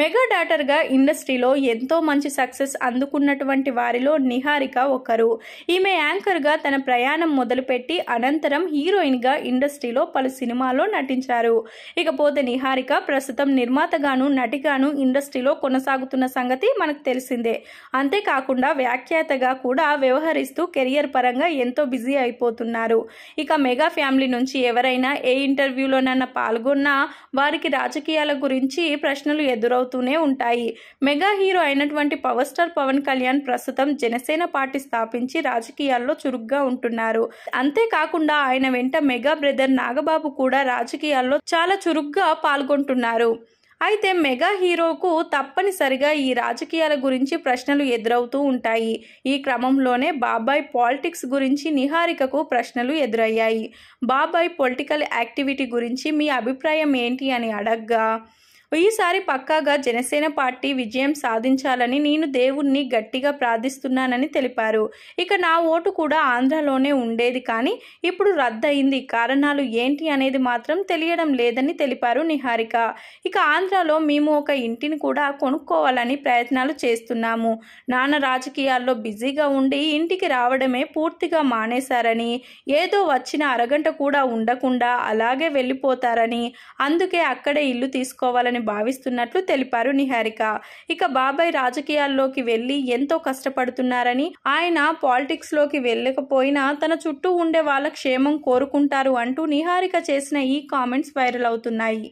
mega డాటర్గా ఇండస్ట్రీలో ఎంతో మంచి సక్సెస్ అందుకున్నటువంటి వారిలో నిహారిక ఒకరు ఈమె యాంకర్గా తన ప్రయాణం మొదలుపెట్టి అనంతరం హీరోయిన్గా ఇండస్ట్రీలో పలు సినిమాల్లో నటించారు ఇకపోతే నిహారిక ప్రస్తుతం నిర్మాతగాను నటిగాను ఇండస్ట్రీలో కొనసాగుతున్న సంగతి మనకు తెలిసిందే అంతేకాకుండా వ్యాఖ్యాతగా కూడా వ్యవహరిస్తూ కెరియర్ పరంగా ఎంతో బిజీ అయిపోతున్నారు ఇక మెగా ఫ్యామిలీ నుంచి ఎవరైనా ఏ ఇంటర్వ్యూలోనన్నా పాల్గొన్నా వారికి రాజకీయాల గురించి ప్రశ్నలు ఎదురవుతాయి అవుతూనే ఉంటాయి మెగా హీరో అయినటువంటి పవర్ స్టార్ పవన్ కళ్యాణ్ ప్రస్తుతం జనసేన పార్టీ స్థాపించి రాజకీయాల్లో చురుగ్గా ఉంటున్నారు అంతేకాకుండా ఆయన వెంట మెగా బ్రదర్ నాగబాబు కూడా రాజకీయాల్లో చాలా చురుగ్గా పాల్గొంటున్నారు అయితే మెగా హీరోకు తప్పనిసరిగా ఈ రాజకీయాల గురించి ప్రశ్నలు ఎదురవుతూ ఉంటాయి ఈ క్రమంలోనే బాబాయ్ పాలిటిక్స్ గురించి నిహారికకు ప్రశ్నలు ఎదురయ్యాయి బాబాయ్ పొలిటికల్ యాక్టివిటీ గురించి మీ అభిప్రాయం ఏంటి అని అడగ్గా ఈసారి పక్కాగా జనసేన పార్టీ విజయం సాధించాలని నేను దేవుణ్ణి గట్టిగా ప్రార్థిస్తున్నానని తెలిపారు ఇక నా ఓటు కూడా ఆంధ్రలోనే ఉండేది కానీ ఇప్పుడు రద్దయింది కారణాలు ఏంటి అనేది మాత్రం తెలియడం లేదని తెలిపారు నిహారిక ఇక ఆంధ్రలో మేము ఒక ఇంటిని కూడా కొనుక్కోవాలని ప్రయత్నాలు చేస్తున్నాము నాన్న రాజకీయాల్లో బిజీగా ఉండి ఇంటికి రావడమే పూర్తిగా మానేశారని ఏదో వచ్చిన అరగంట కూడా ఉండకుండా అలాగే వెళ్ళిపోతారని అందుకే అక్కడే ఇల్లు తీసుకోవాలని అని భావిస్తున్నట్లు తెలిపారు నిహారిక ఇక బాబాయ్ రాజకీయాల్లోకి వెళ్లి ఎంతో కష్టపడుతున్నారని ఆయన పాలిటిక్స్ లోకి వెళ్ళకపోయినా తన చుట్టూ ఉండే వాళ్ళ క్షేమం కోరుకుంటారు అంటూ నిహారిక చేసిన ఈ కామెంట్స్ వైరల్ అవుతున్నాయి